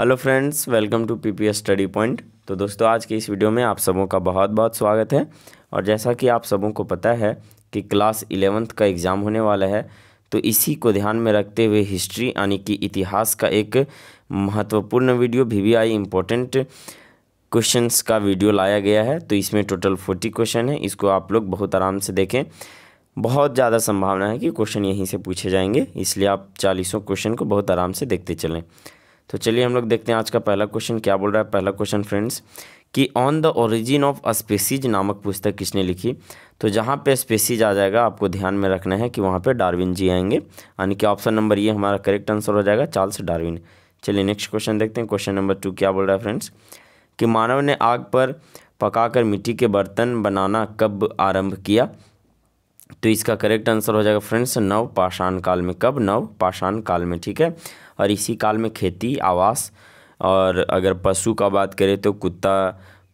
hello friends welcome to PPS study point तो दोस्तों आज के इस वीडियो में आप सबों का बहुत बहुत स्वागत है और जैसा कि आप सबों को पता है कि क्लास इलेवेंथ का एग्ज़ाम होने वाला है तो इसी को ध्यान में रखते हुए हिस्ट्री यानी कि इतिहास का एक महत्वपूर्ण video V V I important questions का वीडियो लाया गया है तो इसमें टोटल फोर्टी क्वेश्चन है इसको आप लोग बहुत आराम से देखें बहुत ज़्यादा संभावना है कि क्वेश्चन यहीं से पूछे जाएंगे इसलिए आप चालीसों क्वेश्चन को बहुत आराम से देखते चलें तो चलिए हम लोग देखते हैं आज का पहला क्वेश्चन क्या बोल रहा है पहला क्वेश्चन फ्रेंड्स कि on the origin of species नामक पुस्तक किसने लिखी तो जहाँ पे स्पेसीज आ जाएगा आपको ध्यान में रखना है कि वहाँ पे डार्विन जी आएंगे यानी कि ऑप्शन नंबर ये हमारा करेक्ट आंसर हो जाएगा चार्ल्स डार्विन चलिए नेक्स्ट क्वेश्चन देखते हैं क्वेश्चन नंबर टू क्या बोल रहा है फ्रेंड्स कि मानव ने आग पर पका मिट्टी के बर्तन बनाना कब आरम्भ किया तो इसका करेक्ट आंसर हो जाएगा फ्रेंड्स नव पाषाण काल में कब नव पाषाण काल में ठीक है और इसी काल में खेती आवास और अगर पशु का बात करें तो कुत्ता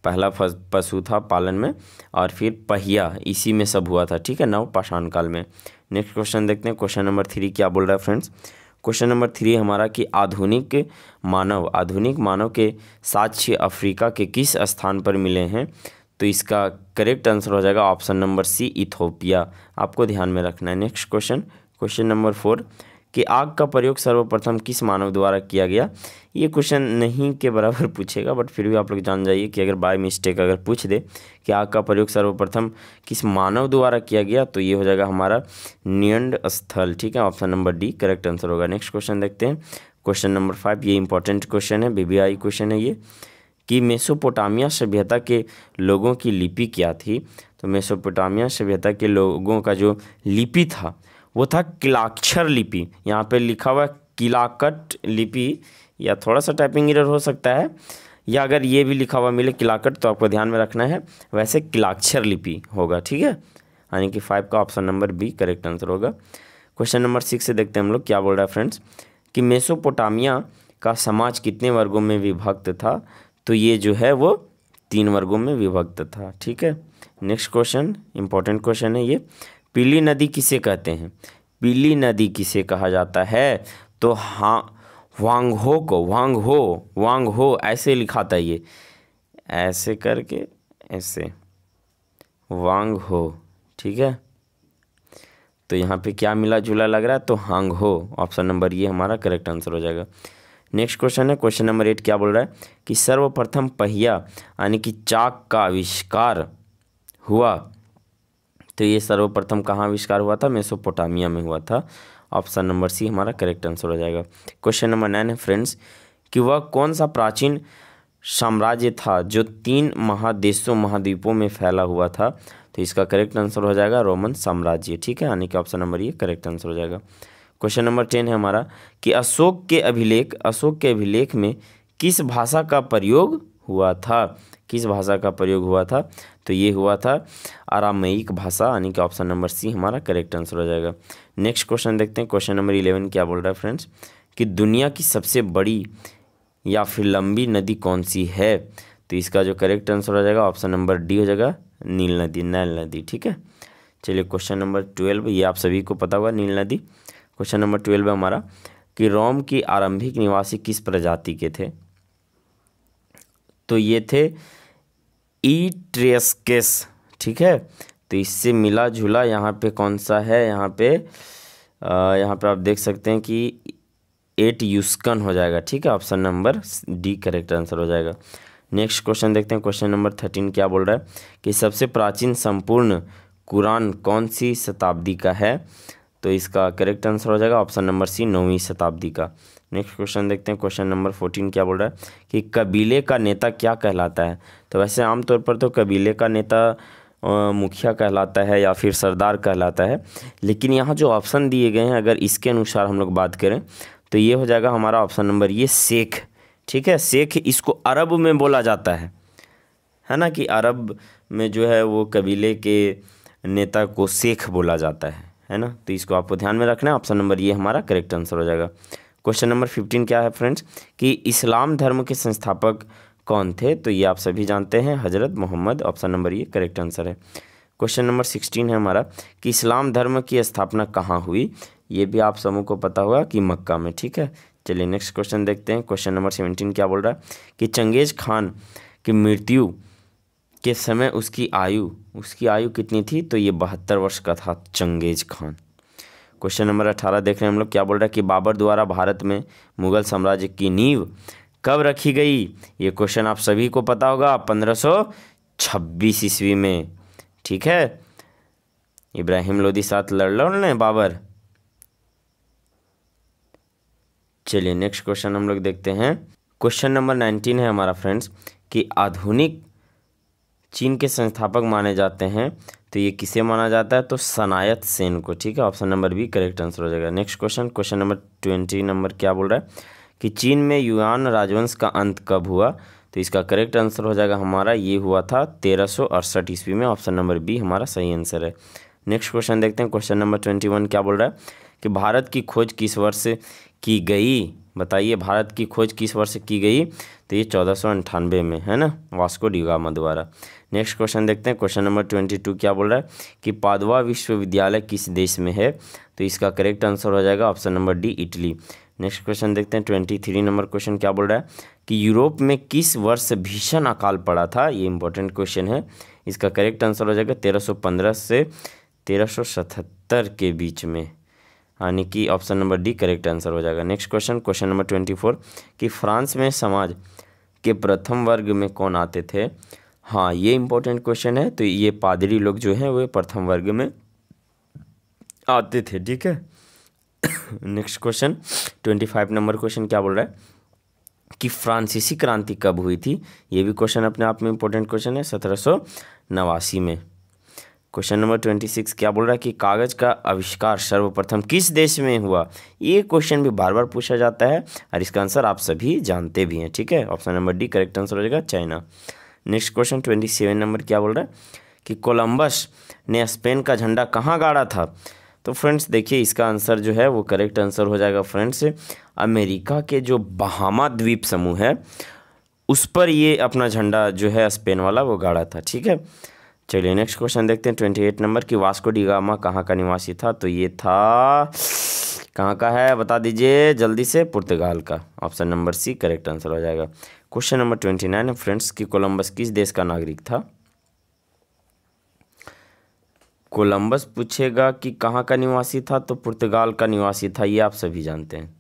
पहला पशु था पालन में और फिर पहिया इसी में सब हुआ था ठीक है नव पाषाण काल में नेक्स्ट क्वेश्चन देखते हैं क्वेश्चन नंबर थ्री क्या बोल रहा है फ्रेंड्स क्वेश्चन नंबर थ्री हमारा कि आधुनिक मानव आधुनिक मानव के साक्ष्य अफ्रीका के किस स्थान पर मिले हैं तो इसका करेक्ट आंसर हो जाएगा ऑप्शन नंबर सी इथोपिया आपको ध्यान में रखना है next question question number four कि आग का प्रयोग सर्वप्रथम किस मानव द्वारा किया गया ये क्वेश्चन नहीं के बराबर पूछेगा बट फिर भी आप लोग जान जाइए कि अगर बाय मिस्टेक अगर पूछ दे कि आग का प्रयोग सर्वप्रथम किस मानव द्वारा किया गया तो ये हो जाएगा हमारा नियंड स्थल ठीक है option number D correct answer होगा नेक्स्ट क्वेश्चन देखते हैं क्वेश्चन नंबर फाइव ये इंपॉर्टेंट क्वेश्चन है बीबीआई क्वेश्चन है ये कि मेसोपोटामिया सभ्यता के लोगों की लिपि क्या थी तो मेसोपोटामिया सभ्यता के लोगों का जो लिपि था वो था किलाक्षर लिपि यहाँ पे लिखा हुआ किलाकट लिपि या थोड़ा सा टाइपिंग इरर हो सकता है या अगर ये भी लिखा हुआ मिले किलाकट तो आपको ध्यान में रखना है वैसे किलाक्षर लिपि होगा ठीक है यानी कि फाइव का option number B correct answer होगा क्वेश्चन नंबर सिक्स से देखते हैं हम लोग क्या बोल रहा है फ्रेंड्स कि मेसोपोटामिया का समाज कितने वर्गों में विभक्त था तो ये जो है वो तीन वर्गों में विभक्त था ठीक है नेक्स्ट क्वेश्चन इंपॉर्टेंट क्वेश्चन है ये पीली नदी किसे कहते हैं पीली नदी किसे कहा जाता है तो हाँ वांगहो को वांगहो वांगहो ऐसे लिखा था ये ऐसे करके ऐसे वांगहो ठीक है तो यहाँ पे क्या मिला जुला लग रहा है तो हांग हो ऑप्शन नंबर ये हमारा करेक्ट आंसर हो जाएगा नेक्स्ट क्वेश्चन है क्वेश्चन नंबर एट क्या बोल रहा है कि सर्वप्रथम पहिया यानी कि चाक का आविष्कार हुआ तो ये सर्वप्रथम कहाँ आविष्कार हुआ था मेसोपोटामिया में हुआ था ऑप्शन नंबर सी हमारा करेक्ट आंसर हो जाएगा क्वेश्चन नंबर नाइन है फ्रेंड्स कि वह कौन सा प्राचीन साम्राज्य था जो तीन महादेशों महाद्वीपों में फैला हुआ था तो इसका करेक्ट आंसर हो जाएगा रोमन साम्राज्य ठीक है यानी कि ऑप्शन नंबर ये करेक्ट आंसर हो जाएगा क्वेश्चन नंबर टेन है हमारा कि अशोक के अभिलेख अशोक के अभिलेख में किस भाषा का प्रयोग हुआ था किस भाषा का प्रयोग हुआ था तो ये हुआ था आरामयिक भाषा यानी कि ऑप्शन नंबर सी हमारा करेक्ट आंसर हो जाएगा नेक्स्ट क्वेश्चन देखते हैं क्वेश्चन नंबर इलेवन क्या बोल रहा है फ्रेंड्स कि दुनिया की सबसे बड़ी या फिर लंबी नदी कौन सी है तो इसका जो करेक्ट आंसर हो जाएगा ऑप्शन नंबर डी हो जाएगा नील नदी नैल नदी ठीक है चलिए क्वेश्चन नंबर ट्वेल्व ये आप सभी को पता होगा नील नदी क्वेश्चन नंबर ट्वेल्व है हमारा कि रोम की आरंभिक निवासी किस प्रजाति के थे तो ये थे ई ट्रेसकेस ठीक है तो इससे मिला जुला यहाँ पे कौन सा है यहाँ पे यहाँ पे आप देख सकते हैं कि एट यूस्कन हो जाएगा ठीक है option number D correct answer हो जाएगा नेक्स्ट क्वेश्चन देखते हैं क्वेश्चन नंबर थर्टीन क्या बोल रहा है कि सबसे प्राचीन संपूर्ण कुरान कौन सी शताब्दी का है तो इसका करेक्ट आंसर हो जाएगा ऑप्शन नंबर सी नौवीं शताब्दी का नेक्स्ट क्वेश्चन देखते हैं क्वेश्चन नंबर फोर्टीन क्या बोल रहा है कि कबीले का नेता क्या कहलाता है तो वैसे आमतौर पर तो कबीले का नेता मुखिया कहलाता है या फिर सरदार कहलाता है लेकिन यहाँ जो ऑप्शन दिए गए हैं अगर इसके अनुसार हम लोग बात करें तो ये हो जाएगा हमारा ऑप्शन नंबर ये शेख ठीक है शेख इसको अरब में बोला जाता है है ना कि अरब में जो है वो कबीले के नेता को शेख बोला जाता है है ना तो इसको आपको ध्यान में रखना है ऑप्शन नंबर ये हमारा करेक्ट आंसर हो जाएगा क्वेश्चन नंबर फिफ्टीन क्या है फ्रेंड्स कि इस्लाम धर्म के संस्थापक कौन थे तो ये आप सभी जानते हैं हज़रत मोहम्मद ऑप्शन नंबर ये करेक्ट आंसर है क्वेश्चन नंबर सिक्सटीन है हमारा कि इस्लाम धर्म की स्थापना कहाँ हुई ये भी आप समूह को पता होगा कि मक्का में ठीक है चलिए नेक्स्ट क्वेश्चन देखते हैं क्वेश्चन नंबर सेवेंटीन क्या बोल रहा है कि चंगेज खान की मृत्यु के समय उसकी आयु उसकी आयु कितनी थी तो ये बहत्तर वर्ष का था चंगेज खान क्वेश्चन नंबर अठारह देख रहे हैं हम लोग क्या बोल रहे हैं कि बाबर द्वारा भारत में मुगल साम्राज्य की नींव कब रखी गई ये क्वेश्चन आप सभी को पता होगा पंद्रह छब्बीस ईस्वी में ठीक है इब्राहिम लोदी साथ लड़ लो ने बाबर चलिए नेक्स्ट क्वेश्चन हम लोग देखते हैं क्वेश्चन नंबर नाइनटीन है हमारा फ्रेंड्स कि आधुनिक चीन के संस्थापक माने जाते हैं तो ये किसे माना जाता है तो सनायत सेन को ठीक है option number B correct answer हो जाएगा next question question number twenty number क्या बोल रहा है कि चीन में युआन राजवंश का अंत कब हुआ तो इसका करेक्ट आंसर हो जाएगा हमारा ये हुआ था तेरह सौ अड़सठ ईस्वी में ऑप्शन नंबर बी हमारा सही आंसर है नेक्स्ट क्वेश्चन देखते हैं क्वेश्चन नंबर ट्वेंटी वन क्या बोल रहा है कि भारत की खोज किस वर्ष की गई बताइए भारत की खोज किस वर्ष की गई तो ये चौदह में है ना वास्को डिगामा द्वारा नेक्स्ट क्वेश्चन देखते हैं क्वेश्चन नंबर ट्वेंटी टू क्या बोल रहा है कि पादवा विश्वविद्यालय किस देश में है तो इसका करेक्ट आंसर हो जाएगा option number D Italy next question देखते हैं ट्वेंटी थ्री नंबर क्वेश्चन क्या बोल रहा है कि यूरोप में किस वर्ष भीषण अकाल पड़ा था ये इंपॉर्टेंट क्वेश्चन है इसका करेक्ट आंसर हो जाएगा तेरह से तेरह के बीच में यानी कि option number D correct answer हो जाएगा next question question number twenty four कि फ्रांस में समाज के प्रथम वर्ग में कौन आते थे हाँ ये इंपॉर्टेंट क्वेश्चन है तो ये पादरी लोग जो हैं वे प्रथम वर्ग में आते थे ठीक है next question twenty five number question क्या बोल रहा है कि फ्रांसीसी क्रांति कब हुई थी ये भी क्वेश्चन अपने आप में इंपॉर्टेंट क्वेश्चन है सत्रह सौ नवासी में क्वेश्चन नंबर ट्वेंटी सिक्स क्या बोल रहा है कि कागज़ का आविष्कार सर्वप्रथम किस देश में हुआ ये क्वेश्चन भी बार बार पूछा जाता है और इसका आंसर आप सभी जानते भी हैं ठीक है option number D correct answer हो जाएगा China next question twenty seven number क्या बोल रहा है कि कोलंबस ने स्पेन का झंडा कहाँ गाड़ा था तो फ्रेंड्स देखिए इसका आंसर जो है वो करेक्ट आंसर हो जाएगा फ्रेंड्स अमेरिका के जो बहामा द्वीप समूह है उस पर ये अपना झंडा जो है स्पेन वाला वो गाड़ा था ठीक है चलिए नेक्स्ट क्वेश्चन देखते हैं ट्वेंटी एट नंबर की वास्को डिगामा कहाँ का निवासी था तो ये था कहाँ का है बता दीजिए जल्दी से पुर्तगाल का option number C correct answer हो जाएगा क्वेश्चन नंबर ट्वेंटी नाइन है फ्रेंड्स कि कोलंबस किस देश का नागरिक था कोलंबस पूछेगा कि कहाँ का निवासी था तो पुर्तगाल का निवासी था ये आप सभी जानते हैं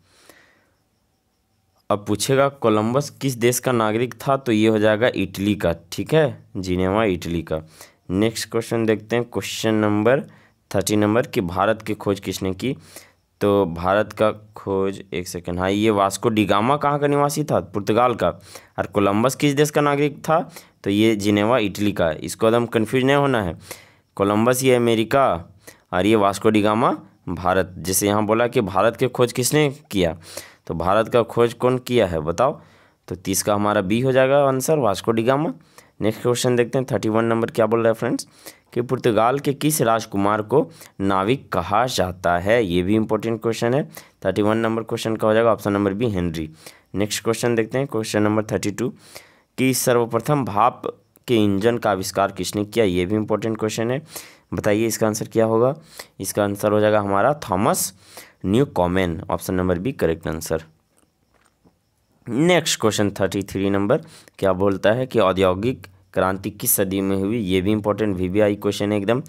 अब पूछेगा कोलंबस किस देश का नागरिक था तो ये हो जाएगा इटली का ठीक है जिनेवा इटली का नेक्स्ट क्वेश्चन देखते हैं क्वेश्चन नंबर थर्टी नंबर कि भारत की खोज किसने की तो भारत का खोज एक सेकेंड हाँ ये वास्को डिगामा कहाँ का निवासी था पुर्तगाल का और कोलंबस किस देश का नागरिक था तो ये जिनेवा इटली का है इसको एकदम कन्फ्यूज नहीं होना है कोलंबस ये अमेरिका और ये वास्को डिगामा भारत जैसे यहाँ बोला कि भारत के खोज किसने किया तो भारत का खोज कौन किया है बताओ तो तीस का हमारा बी हो जाएगा answer Vasco da Gama next question देखते हैं थर्टी वन नंबर क्या बोल रहा है फ्रेंड्स कि पुर्तगाल के किस राजकुमार को नाविक कहा जाता है ये भी इंपॉर्टेंट क्वेश्चन है थर्टी वन नंबर क्वेश्चन का हो जाएगा option number B Henry next question देखते हैं क्वेश्चन नंबर थर्टी टू कि सर्वप्रथम भाप के इंजन का आविष्कार किसने किया ये भी इंपॉर्टेंट क्वेश्चन है बताइए इसका आंसर क्या होगा इसका आंसर हो जाएगा हमारा Thomas Newcomen option number B correct answer next question thirty three number क्या बोलता है कि औद्योगिक क्रांति किस सदी में हुई ये भी इंपॉर्टेंट वी वी क्वेश्चन है एकदम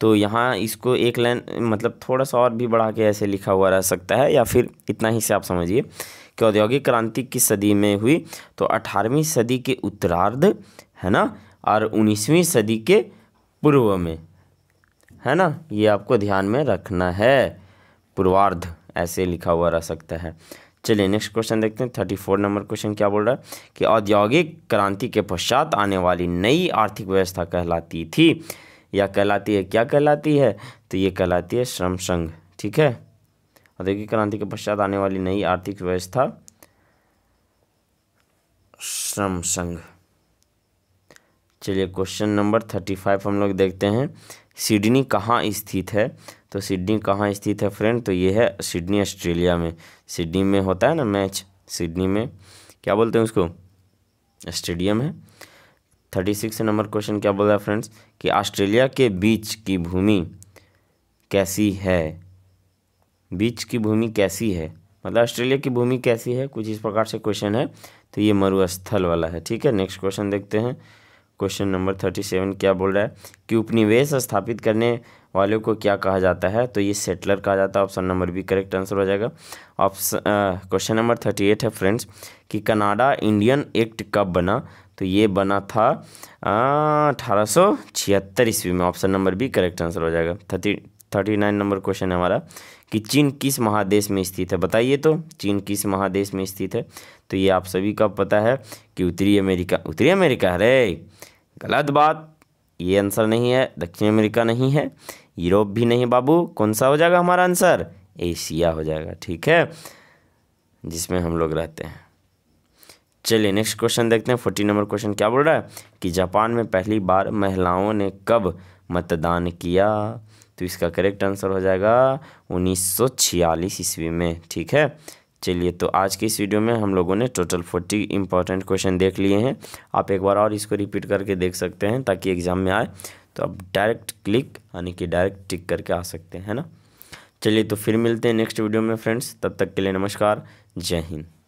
तो यहाँ इसको एक लाइन मतलब थोड़ा सा और भी बढ़ा के ऐसे लिखा हुआ रह सकता है या फिर इतना ही से आप समझिए कि औद्योगिक क्रांति किस सदी में हुई तो अठारहवीं सदी के उत्तरार्ध है ना और उन्नीसवीं सदी के पूर्व में है ना ये आपको ध्यान में रखना है पूर्वार्ध ऐसे लिखा हुआ रह सकता है चलिए नेक्स्ट क्वेश्चन देखते हैं थर्टी फोर नंबर क्वेश्चन क्या बोल रहा है कि औद्योगिक क्रांति के पश्चात आने वाली नई आर्थिक व्यवस्था कहलाती थी या कहलाती है क्या कहलाती है तो ये कहलाती है श्रम संघ ठीक है औद्योगिक क्रांति के पश्चात आने वाली नई आर्थिक व्यवस्था श्रम संघ चलिए क्वेश्चन नंबर थर्टी फाइव हम लोग देखते हैं सिडनी कहाँ स्थित है तो सिडनी कहाँ स्थित है फ्रेंड तो ये है सिडनी ऑस्ट्रेलिया में सिडनी में होता है ना मैच सिडनी में क्या बोलते हैं उसको स्टेडियम है थर्टी सिक्स नंबर क्वेश्चन क्या बोल रहा है फ्रेंड्स कि ऑस्ट्रेलिया के बीच की भूमि कैसी है बीच की भूमि कैसी है मतलब ऑस्ट्रेलिया की भूमि कैसी है कुछ इस प्रकार से क्वेश्चन है तो ये मरुस्थल वाला है ठीक है नेक्स्ट क्वेश्चन देखते हैं क्वेश्चन नंबर थर्टी सेवन क्या बोल रहा है कि उपनिवेश स्थापित करने वालों को क्या कहा जाता है तो ये सेटलर कहा जाता है option number B correct answer हो जाएगा option question number thirty eight है फ्रेंड्स कि कनाडा इंडियन एक्ट कब बना तो ये बना था अठारह सौ छिहत्तर ईस्वी में option number B correct answer हो जाएगा thirty thirty nine number question है हमारा कि चीन किस महादेश में स्थित है बताइए तो चीन किस महादेश में स्थित है तो ये आप सभी का पता है कि उत्तरी अमेरिका उत्तरी अमेरिका अरे गलत बात ये आंसर नहीं है दक्षिण अमेरिका नहीं है यूरोप भी नहीं बाबू कौन सा हो जाएगा हमारा आंसर एशिया हो जाएगा ठीक है जिसमें हम लोग रहते हैं चलिए नेक्स्ट क्वेश्चन देखते हैं फोर्टी नंबर क्वेश्चन क्या बोल रहा है कि जापान में पहली बार महिलाओं ने कब मतदान किया तो इसका करेक्ट आंसर हो जाएगा 1946 ईस्वी में ठीक है चलिए तो आज के इस वीडियो में हम लोगों ने टोटल फोर्टी इंपॉर्टेंट क्वेश्चन देख लिए हैं आप एक बार और इसको रिपीट करके देख सकते हैं ताकि एग्ज़ाम में आए तो आप डायरेक्ट क्लिक यानी कि डायरेक्ट टिक करके आ सकते हैं ना चलिए तो फिर मिलते हैं नेक्स्ट वीडियो में फ्रेंड्स तब तक के लिए नमस्कार जय हिंद